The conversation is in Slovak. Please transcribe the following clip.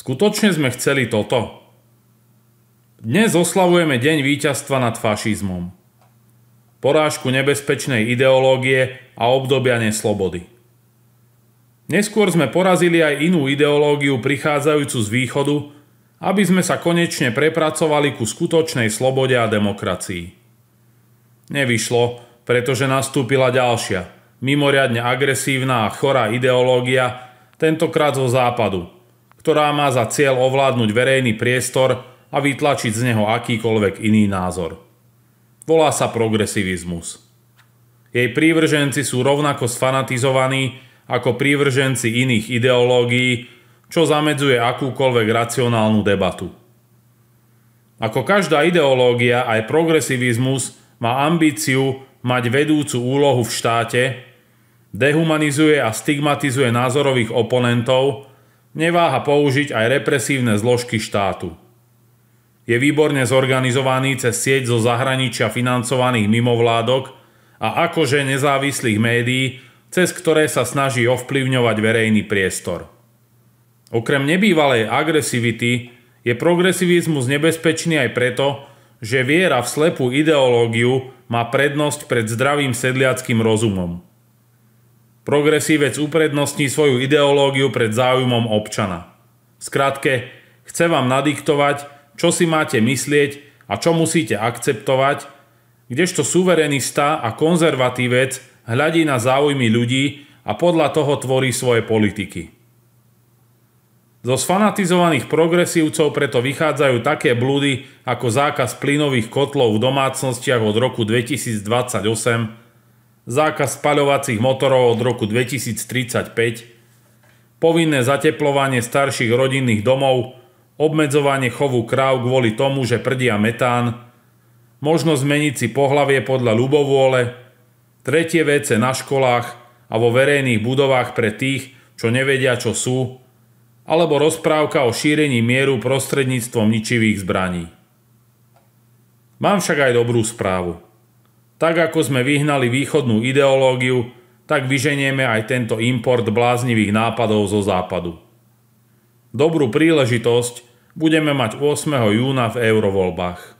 Skutočne sme chceli toto? Dnes oslavujeme deň víťazstva nad fašizmom. Porážku nebezpečnej ideológie a obdobia neslobody. Neskôr sme porazili aj inú ideológiu prichádzajúcu z východu, aby sme sa konečne prepracovali ku skutočnej slobode a demokracii. Nevyšlo, pretože nastúpila ďalšia, mimoriadne agresívna a chorá ideológia, tentokrát zo západu, ktorá má za cieľ ovládnuť verejný priestor a vytlačiť z neho akýkoľvek iný názor. Volá sa progresivizmus. Jej prívrženci sú rovnako sfanatizovaní ako prívrženci iných ideológií, čo zamedzuje akúkoľvek racionálnu debatu. Ako každá ideológia, aj progresivizmus má ambíciu mať vedúcu úlohu v štáte, dehumanizuje a stigmatizuje názorových oponentov Neváha použiť aj represívne zložky štátu. Je výborne zorganizovaný cez sieť zo zahraničia financovaných mimovládok a akože nezávislých médií, cez ktoré sa snaží ovplyvňovať verejný priestor. Okrem nebývalej agresivity je progresivizmus nebezpečný aj preto, že viera v slepú ideológiu má prednosť pred zdravým sedliackým rozumom. Progresívec uprednostní svoju ideológiu pred záujmom občana. Skrátke, chce vám nadiktovať, čo si máte myslieť a čo musíte akceptovať, kdežto suverenista a konzervatívec hľadí na záujmy ľudí a podľa toho tvorí svoje politiky. Zo sfanatizovaných progresívcov preto vychádzajú také blúdy ako zákaz plynových kotlov v domácnostiach od roku 2028 zákaz spaľovacích motorov od roku 2035, povinné zateplovanie starších rodinných domov, obmedzovanie chovu kráv kvôli tomu, že prdia metán, možnosť zmeniť si pohlavie podľa ľubovôle, tretie vece na školách a vo verejných budovách pre tých, čo nevedia, čo sú, alebo rozprávka o šírení mieru prostredníctvom ničivých zbraní. Mám však aj dobrú správu. Tak ako sme vyhnali východnú ideológiu, tak vyženieme aj tento import bláznivých nápadov zo západu. Dobrú príležitosť budeme mať 8. júna v eurovoľbách.